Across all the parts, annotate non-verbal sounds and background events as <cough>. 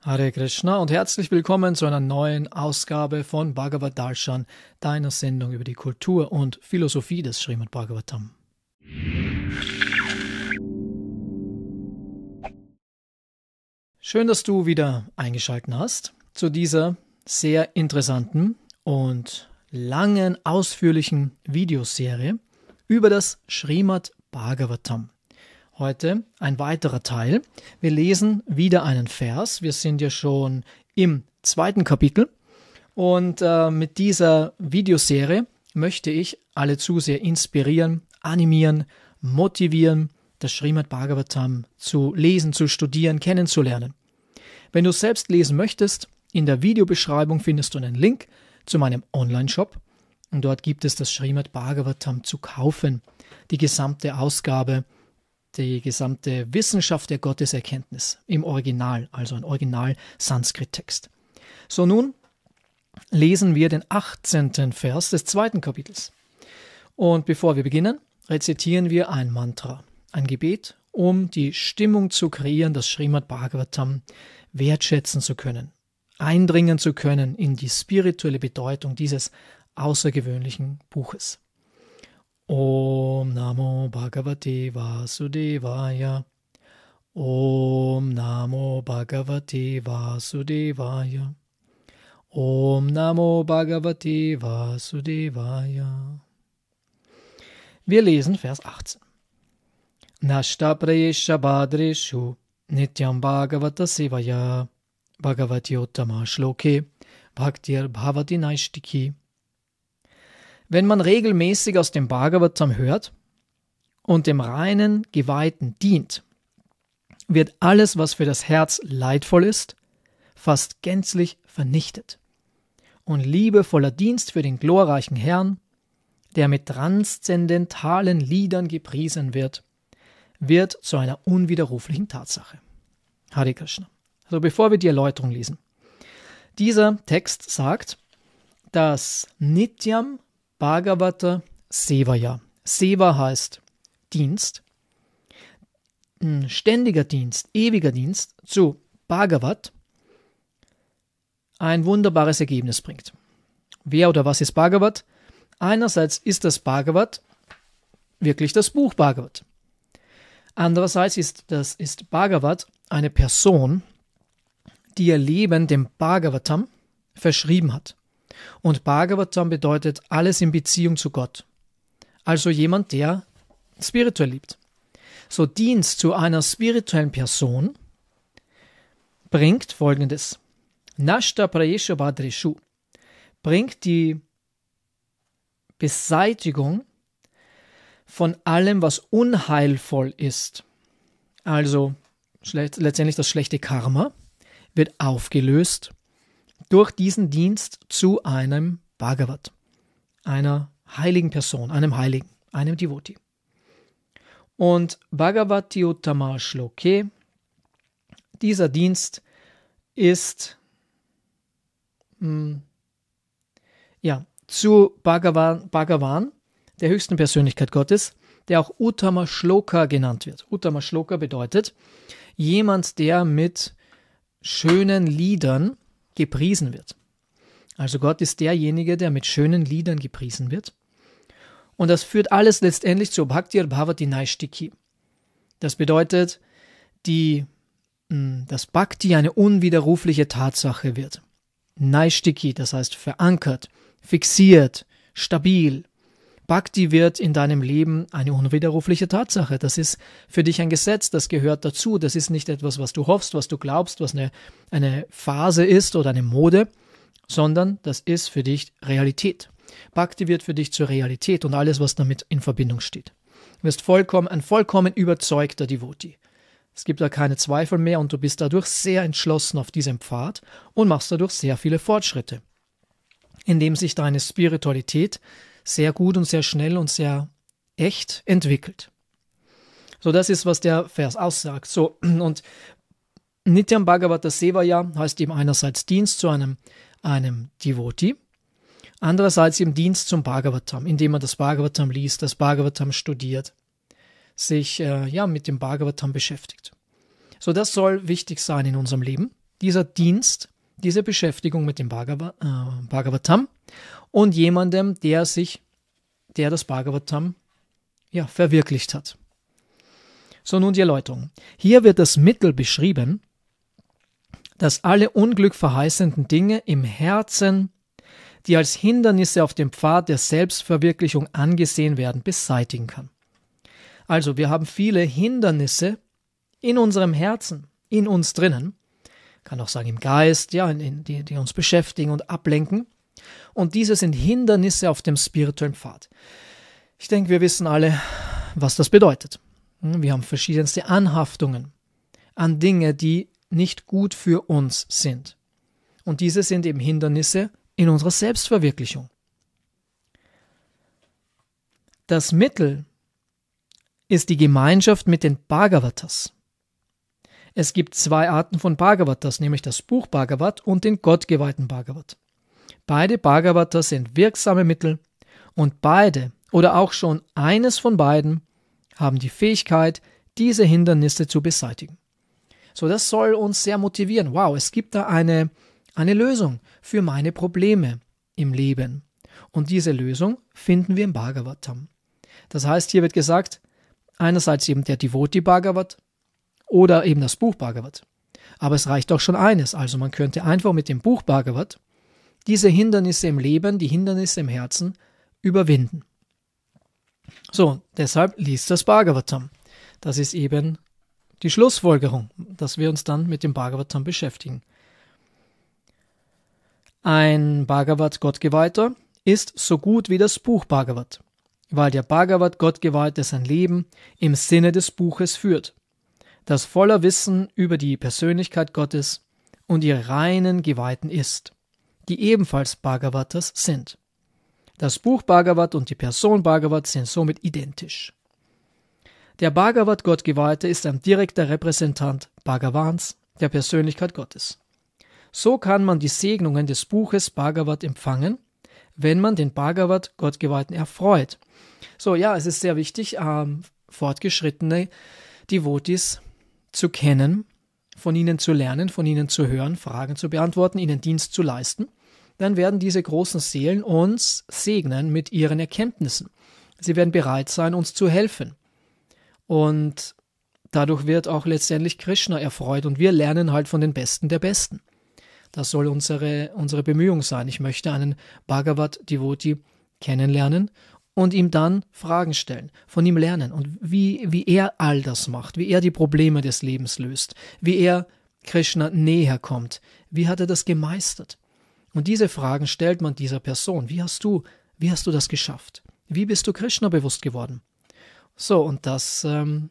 Hare Krishna und herzlich willkommen zu einer neuen Ausgabe von Bhagavad Darshan, deiner Sendung über die Kultur und Philosophie des Srimad Bhagavatam. Schön, dass du wieder eingeschaltet hast zu dieser sehr interessanten und langen, ausführlichen Videoserie über das Srimad Bhagavatam. Heute ein weiterer Teil. Wir lesen wieder einen Vers. Wir sind ja schon im zweiten Kapitel. Und äh, mit dieser Videoserie möchte ich alle Zuseher inspirieren, animieren, motivieren, das Srimad Bhagavatam zu lesen, zu studieren, kennenzulernen. Wenn du selbst lesen möchtest, in der Videobeschreibung findest du einen Link zu meinem Online-Shop und dort gibt es das Srimad Bhagavatam zu kaufen. Die gesamte Ausgabe die gesamte Wissenschaft der Gotteserkenntnis im Original, also ein Original-Sanskrit-Text. So nun lesen wir den 18. Vers des zweiten Kapitels. Und bevor wir beginnen, rezitieren wir ein Mantra, ein Gebet, um die Stimmung zu kreieren, das Srimad Bhagavatam wertschätzen zu können, eindringen zu können in die spirituelle Bedeutung dieses außergewöhnlichen Buches. Und Namo Bhagavate Vasudevaya. Om Namo Bhagavate Vasudevaya. Om Namo Bhagavate Vasudevaya. Wir lesen Vers 18. Nashtaprayesha Bhadreshu Nityam Bhagavata Sevaya Bhagavati Uttama Shloke Bhaktir Bhavati Naishtiki. Wenn man regelmäßig aus dem Bhagavatam hört, und dem reinen Geweihten dient, wird alles, was für das Herz leidvoll ist, fast gänzlich vernichtet. Und liebevoller Dienst für den glorreichen Herrn, der mit transzendentalen Liedern gepriesen wird, wird zu einer unwiderruflichen Tatsache. Hare Krishna. So, bevor wir die Erläuterung lesen. Dieser Text sagt, dass Nityam Bhagavata Sevaya. Seva heißt Dienst, ständiger Dienst, ewiger Dienst zu Bhagavat ein wunderbares Ergebnis bringt. Wer oder was ist Bhagavat? Einerseits ist das Bhagavat wirklich das Buch Bhagavat. Andererseits ist das ist Bhagavat eine Person, die ihr Leben dem Bhagavatam verschrieben hat. Und Bhagavatam bedeutet alles in Beziehung zu Gott. Also jemand, der spirituell liebt. So Dienst zu einer spirituellen Person bringt folgendes. Nashta Prayeshu Badreshu bringt die Beseitigung von allem, was unheilvoll ist. Also letztendlich das schlechte Karma wird aufgelöst durch diesen Dienst zu einem Bhagavat, einer heiligen Person, einem Heiligen, einem Devotee und Bhagavati Uttama Shloke. Dieser Dienst ist mh, hm, ja, zu Bhagavan, Bhagavan, der höchsten Persönlichkeit Gottes, der auch Uttama Shloka genannt wird. Uttama Shloka bedeutet jemand, der mit schönen Liedern gepriesen wird. Also Gott ist derjenige, der mit schönen Liedern gepriesen wird. Und das führt alles letztendlich zu Bhaktir Bhavati Naishtiki. Das bedeutet, die, hm, dass Bhakti eine unwiderrufliche Tatsache wird. Naishtiki, das heißt verankert, fixiert, stabil. Bhakti wird in deinem Leben eine unwiderrufliche Tatsache. Das ist für dich ein Gesetz, das gehört dazu. Das ist nicht etwas, was du hoffst, was du glaubst, was eine, eine Phase ist oder eine Mode, sondern das ist für dich Realität. Bhakti wird für dich zur Realität und alles, was damit in Verbindung steht. Du wirst vollkommen, ein vollkommen überzeugter Devoti. Es gibt da keine Zweifel mehr und du bist dadurch sehr entschlossen auf diesem Pfad und machst dadurch sehr viele Fortschritte, indem sich deine Spiritualität sehr gut und sehr schnell und sehr echt entwickelt. So, das ist, was der Vers aussagt. So, <clears throat> und Nityam Bhagavata Sevaya heißt eben einerseits Dienst zu einem, einem Devotee Andererseits im Dienst zum Bhagavatam, indem man das Bhagavatam liest, das Bhagavatam studiert, sich äh, ja mit dem Bhagavatam beschäftigt. So, das soll wichtig sein in unserem Leben. Dieser Dienst, diese Beschäftigung mit dem Bhagavad, äh, Bhagavatam und jemandem, der sich, der das Bhagavatam ja, verwirklicht hat. So, nun die Erläuterung. Hier wird das Mittel beschrieben, dass alle unglückverheißenden Dinge im Herzen die als Hindernisse auf dem Pfad der Selbstverwirklichung angesehen werden, beseitigen kann. Also wir haben viele Hindernisse in unserem Herzen, in uns drinnen, kann auch sagen im Geist, ja, in, in, die, die uns beschäftigen und ablenken. Und diese sind Hindernisse auf dem spirituellen Pfad. Ich denke, wir wissen alle, was das bedeutet. Hm, wir haben verschiedenste Anhaftungen an Dinge, die nicht gut für uns sind. Und diese sind eben Hindernisse in unserer Selbstverwirklichung. Das Mittel ist die Gemeinschaft mit den Bhagavatas. Es gibt zwei Arten von Bhagavatas, nämlich das Buch Bhagavat und den gottgeweihten Bhagavat. Beide Bhagavatas sind wirksame Mittel und beide oder auch schon eines von beiden haben die Fähigkeit, diese Hindernisse zu beseitigen. So, das soll uns sehr motivieren. Wow, es gibt da eine eine Lösung für meine Probleme im Leben. Und diese Lösung finden wir im Bhagavatam. Das heißt, hier wird gesagt, einerseits eben der Devoti Bhagavat oder eben das Buch Bhagavat. Aber es reicht auch schon eines, also man könnte einfach mit dem Buch Bhagavat diese Hindernisse im Leben, die Hindernisse im Herzen überwinden. So, deshalb liest das Bhagavatam. Das ist eben die Schlussfolgerung, dass wir uns dann mit dem Bhagavatam beschäftigen. Ein Bhagavad Gottgeweihter ist so gut wie das Buch Bhagavad, weil der Bhagavad Gottgeweihte sein Leben im Sinne des Buches führt, das voller Wissen über die Persönlichkeit Gottes und ihre reinen Geweihten ist, die ebenfalls Bhagavatas sind. Das Buch Bhagavat und die Person Bhagavat sind somit identisch. Der bhagavad Gottgeweihte ist ein direkter Repräsentant Bhagavans, der Persönlichkeit Gottes. So kann man die Segnungen des Buches Bhagavat empfangen, wenn man den Bhagavat Gottgeweihten erfreut. So, ja, es ist sehr wichtig, ähm, fortgeschrittene Devotis zu kennen, von ihnen zu lernen, von ihnen zu hören, Fragen zu beantworten, ihnen Dienst zu leisten. Dann werden diese großen Seelen uns segnen mit ihren Erkenntnissen. Sie werden bereit sein, uns zu helfen. Und dadurch wird auch letztendlich Krishna erfreut und wir lernen halt von den Besten der Besten. Das soll unsere, unsere Bemühung sein. Ich möchte einen Bhagavad devoti kennenlernen und ihm dann Fragen stellen, von ihm lernen und wie, wie er all das macht, wie er die Probleme des Lebens löst, wie er Krishna näher kommt, wie hat er das gemeistert. Und diese Fragen stellt man dieser Person. Wie hast du, wie hast du das geschafft? Wie bist du Krishna bewusst geworden? So, und das, ähm,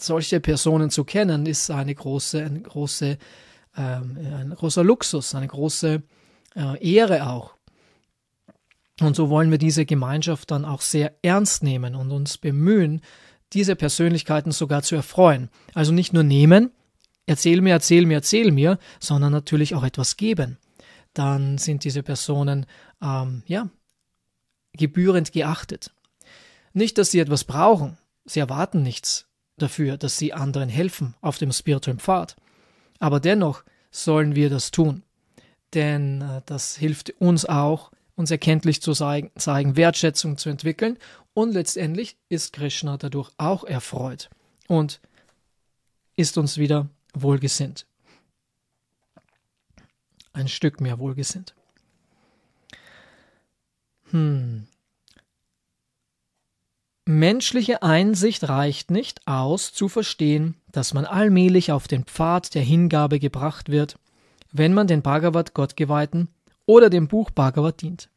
solche Personen zu kennen, ist eine große, eine große ähm, ein großer Luxus, eine große äh, Ehre auch. Und so wollen wir diese Gemeinschaft dann auch sehr ernst nehmen und uns bemühen, diese Persönlichkeiten sogar zu erfreuen. Also nicht nur nehmen, erzähl mir, erzähl mir, erzähl mir, sondern natürlich auch etwas geben. Dann sind diese Personen ähm, ja gebührend geachtet. Nicht, dass sie etwas brauchen, sie erwarten nichts dafür, dass sie anderen helfen auf dem spirituellen Pfad, aber dennoch sollen wir das tun, denn äh, das hilft uns auch, uns erkenntlich zu zeigen, Wertschätzung zu entwickeln und letztendlich ist Krishna dadurch auch erfreut und ist uns wieder wohlgesinnt. Ein Stück mehr wohlgesinnt. Hm. Menschliche Einsicht reicht nicht aus, zu verstehen, dass man allmählich auf den Pfad der Hingabe gebracht wird, wenn man den Bhagavad Gottgeweihten oder dem Buch Bhagavad dient.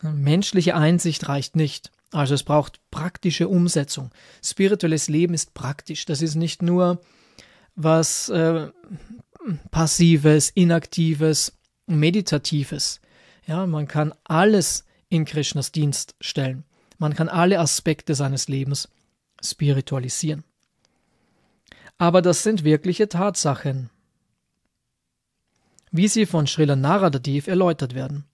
Menschliche Einsicht reicht nicht. Also es braucht praktische Umsetzung. Spirituelles Leben ist praktisch. Das ist nicht nur was äh, passives, inaktives, meditatives. Ja, man kann alles in Krishnas Dienst stellen. Man kann alle Aspekte seines Lebens spiritualisieren. Aber das sind wirkliche Tatsachen, wie sie von Srila Naradev erläutert werden,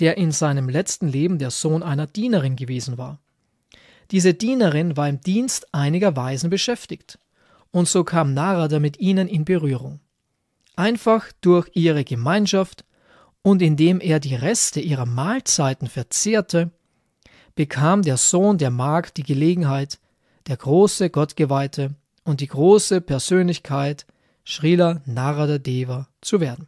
der in seinem letzten Leben der Sohn einer Dienerin gewesen war. Diese Dienerin war im Dienst einiger Weisen beschäftigt, und so kam Narada mit ihnen in Berührung. Einfach durch ihre Gemeinschaft und indem er die Reste ihrer Mahlzeiten verzehrte, bekam der Sohn der Magd die Gelegenheit, der große Gottgeweihte und die große Persönlichkeit Srila Narada Deva zu werden.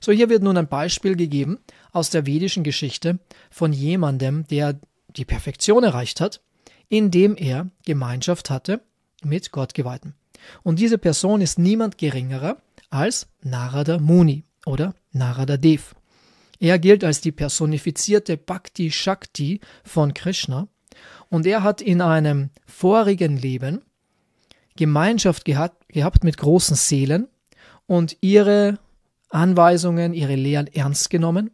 So, hier wird nun ein Beispiel gegeben aus der vedischen Geschichte von jemandem, der die Perfektion erreicht hat, indem er Gemeinschaft hatte mit Gottgeweihten. Und diese Person ist niemand geringerer als Narada Muni oder Narada Dev. Er gilt als die personifizierte Bhakti Shakti von Krishna und er hat in einem vorigen Leben Gemeinschaft gehabt, gehabt mit großen Seelen und ihre Anweisungen, ihre Lehren ernst genommen,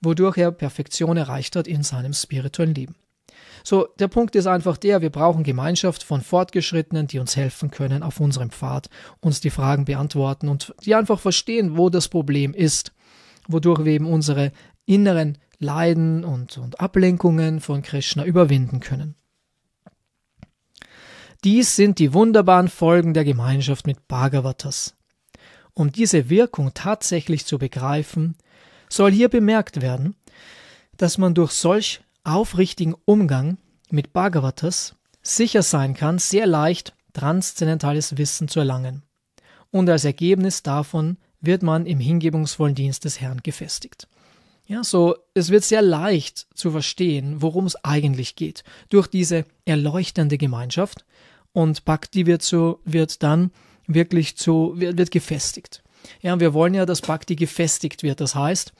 wodurch er Perfektion erreicht hat in seinem spirituellen Leben. So, der Punkt ist einfach der, wir brauchen Gemeinschaft von Fortgeschrittenen, die uns helfen können auf unserem Pfad, uns die Fragen beantworten und die einfach verstehen, wo das Problem ist wodurch wir eben unsere inneren Leiden und, und Ablenkungen von Krishna überwinden können. Dies sind die wunderbaren Folgen der Gemeinschaft mit Bhagavatas. Um diese Wirkung tatsächlich zu begreifen, soll hier bemerkt werden, dass man durch solch aufrichtigen Umgang mit Bhagavatas sicher sein kann, sehr leicht transzendentales Wissen zu erlangen und als Ergebnis davon wird man im hingebungsvollen Dienst des Herrn gefestigt. Ja, so, es wird sehr leicht zu verstehen, worum es eigentlich geht, durch diese erleuchtende Gemeinschaft und Bhakti wird so, wird dann wirklich zu, wird, wird gefestigt. Ja, wir wollen ja, dass Bhakti gefestigt wird. Das heißt,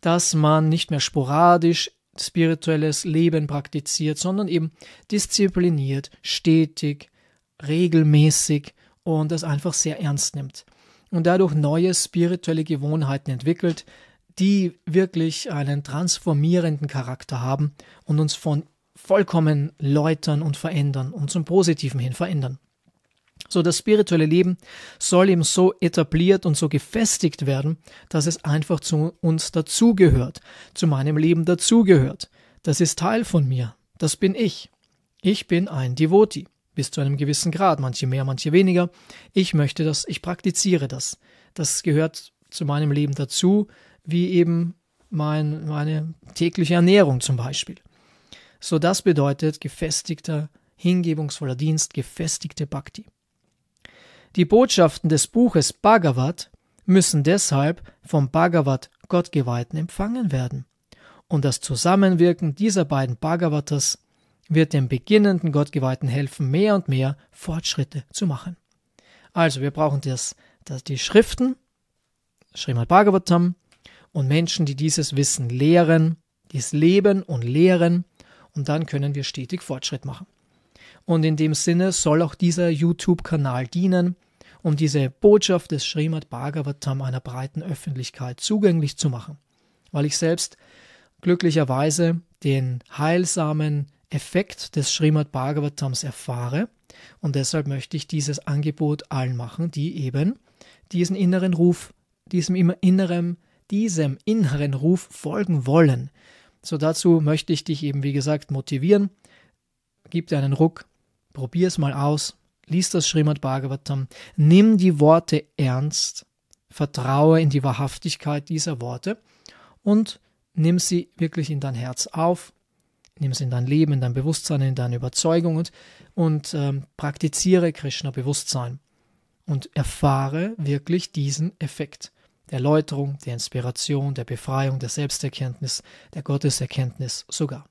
dass man nicht mehr sporadisch spirituelles Leben praktiziert, sondern eben diszipliniert, stetig, regelmäßig und das einfach sehr ernst nimmt und dadurch neue spirituelle Gewohnheiten entwickelt, die wirklich einen transformierenden Charakter haben und uns von vollkommen läutern und verändern und zum Positiven hin verändern. So das spirituelle Leben soll eben so etabliert und so gefestigt werden, dass es einfach zu uns dazugehört, zu meinem Leben dazugehört. Das ist Teil von mir, das bin ich. Ich bin ein Devoti bis zu einem gewissen Grad, manche mehr, manche weniger. Ich möchte das, ich praktiziere das. Das gehört zu meinem Leben dazu, wie eben mein, meine tägliche Ernährung zum Beispiel. So das bedeutet gefestigter, hingebungsvoller Dienst, gefestigte Bhakti. Die Botschaften des Buches Bhagavat müssen deshalb vom Bhagavat Gottgeweihten empfangen werden. Und das Zusammenwirken dieser beiden Bhagavatas wird dem beginnenden Gottgeweihten helfen, mehr und mehr Fortschritte zu machen. Also, wir brauchen das, das die Schriften, Srimad Bhagavatam, und Menschen, die dieses Wissen lehren, dies leben und lehren, und dann können wir stetig Fortschritt machen. Und in dem Sinne soll auch dieser YouTube-Kanal dienen, um diese Botschaft des Srimad Bhagavatam einer breiten Öffentlichkeit zugänglich zu machen, weil ich selbst glücklicherweise den heilsamen Effekt des Srimad Bhagavatams erfahre. Und deshalb möchte ich dieses Angebot allen machen, die eben diesen inneren Ruf, diesem inneren, diesem inneren Ruf folgen wollen. So dazu möchte ich dich eben, wie gesagt, motivieren. Gib dir einen Ruck, probier es mal aus, lies das Srimad Bhagavatam, nimm die Worte ernst, vertraue in die Wahrhaftigkeit dieser Worte und nimm sie wirklich in dein Herz auf nimm es in dein Leben, in dein Bewusstsein, in deine Überzeugung und, und ähm, praktiziere Krishna-Bewusstsein und erfahre wirklich diesen Effekt der Erläuterung, der Inspiration, der Befreiung, der Selbsterkenntnis, der Gotteserkenntnis sogar.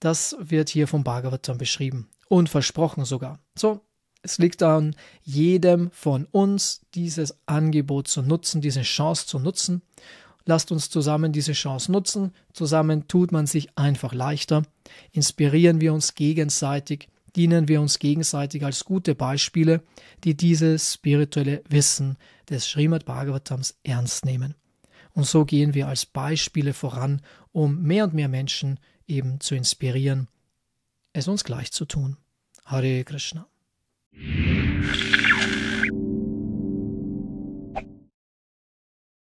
Das wird hier vom Bhagavatam beschrieben und versprochen sogar. So, es liegt an jedem von uns, dieses Angebot zu nutzen, diese Chance zu nutzen Lasst uns zusammen diese Chance nutzen. Zusammen tut man sich einfach leichter. Inspirieren wir uns gegenseitig, dienen wir uns gegenseitig als gute Beispiele, die dieses spirituelle Wissen des Srimad Bhagavatams ernst nehmen. Und so gehen wir als Beispiele voran, um mehr und mehr Menschen eben zu inspirieren, es uns gleich zu tun. Hare Krishna.